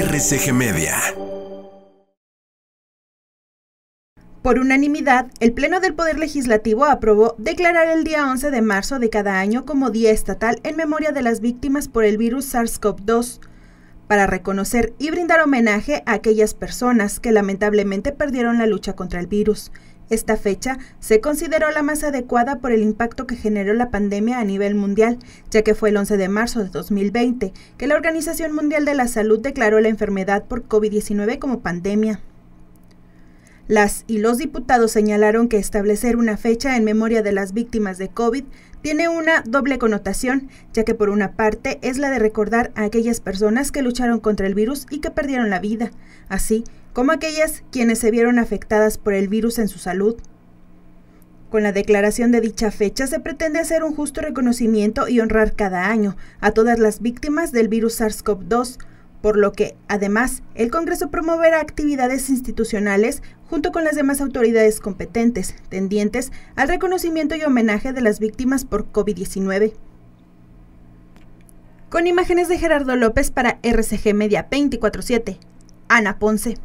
RCG Media. Por unanimidad, el Pleno del Poder Legislativo aprobó declarar el día 11 de marzo de cada año como Día Estatal en memoria de las víctimas por el virus SARS-CoV-2, para reconocer y brindar homenaje a aquellas personas que lamentablemente perdieron la lucha contra el virus esta fecha se consideró la más adecuada por el impacto que generó la pandemia a nivel mundial, ya que fue el 11 de marzo de 2020 que la Organización Mundial de la Salud declaró la enfermedad por COVID-19 como pandemia. Las y los diputados señalaron que establecer una fecha en memoria de las víctimas de COVID tiene una doble connotación, ya que por una parte es la de recordar a aquellas personas que lucharon contra el virus y que perdieron la vida. Así, como aquellas quienes se vieron afectadas por el virus en su salud. Con la declaración de dicha fecha se pretende hacer un justo reconocimiento y honrar cada año a todas las víctimas del virus SARS-CoV-2, por lo que, además, el Congreso promoverá actividades institucionales junto con las demás autoridades competentes, tendientes al reconocimiento y homenaje de las víctimas por COVID-19. Con imágenes de Gerardo López para RCG Media 24 Ana Ponce.